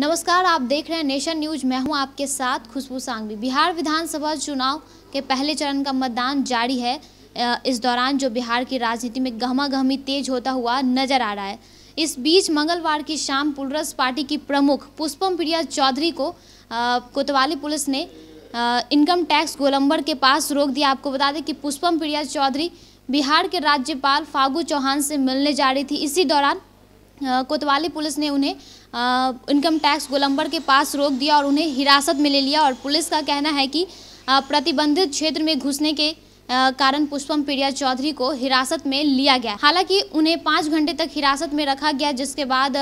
नमस्कार आप देख रहे हैं नेशन न्यूज मैं हूं आपके साथ खुशबू सांगवी बिहार विधानसभा चुनाव के पहले चरण का मतदान जारी है इस दौरान जो बिहार की राजनीति में गहमा गहमी तेज होता हुआ नजर आ रहा है इस बीच मंगलवार की शाम पुलरस पार्टी की प्रमुख पुष्पम प्रिया चौधरी को कोतवाली पुलिस ने इनकम टैक्स गोलंबर के पास रोक दिया आपको बता दें कि पुष्पम प्रिया चौधरी बिहार के राज्यपाल फागू चौहान से मिलने जा रही थी इसी दौरान कोतवाली पुलिस ने उन्हें इनकम टैक्स गोलंबर के पास रोक दिया और उन्हें हिरासत में ले लिया और पुलिस का कहना है कि प्रतिबंधित क्षेत्र में घुसने के कारण पुष्पम प्रिया चौधरी को हिरासत में लिया गया हालांकि उन्हें पाँच घंटे तक हिरासत में रखा गया जिसके बाद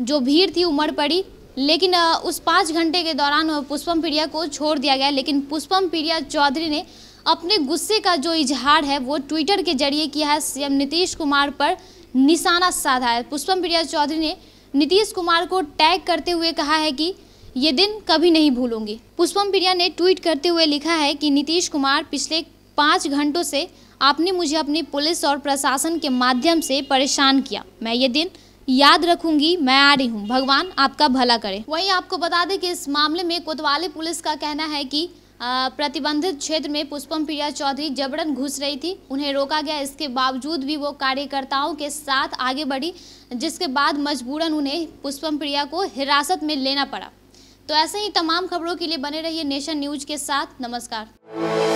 जो भीड़ थी उमड़ पड़ी लेकिन उस पाँच घंटे के दौरान पुष्पम प्रिया को छोड़ दिया गया लेकिन पुष्पम प्रिया चौधरी ने अपने गुस्से का जो इजहार है वो ट्विटर के जरिए किया है सीएम नीतीश कुमार पर निशाना साधा है पुष्पम प्रिया चौधरी ने नीतीश कुमार को टैग करते हुए कहा है कि ये दिन कभी नहीं भूलूंगी पुष्पम प्रिया ने ट्वीट करते हुए लिखा है कि नीतीश कुमार पिछले पाँच घंटों से आपने मुझे अपनी पुलिस और प्रशासन के माध्यम से परेशान किया मैं ये दिन याद रखूंगी मैं आ रही हूँ भगवान आपका भला करे वहीं आपको बता दें कि इस मामले में कोतवाली पुलिस का कहना है कि प्रतिबंधित क्षेत्र में पुष्पम प्रिया चौधरी जबरन घुस रही थी उन्हें रोका गया इसके बावजूद भी वो कार्यकर्ताओं के साथ आगे बढ़ी जिसके बाद मजबूरन उन्हें पुष्पम प्रिया को हिरासत में लेना पड़ा तो ऐसे ही तमाम खबरों के लिए बने रहिए नेशन न्यूज के साथ नमस्कार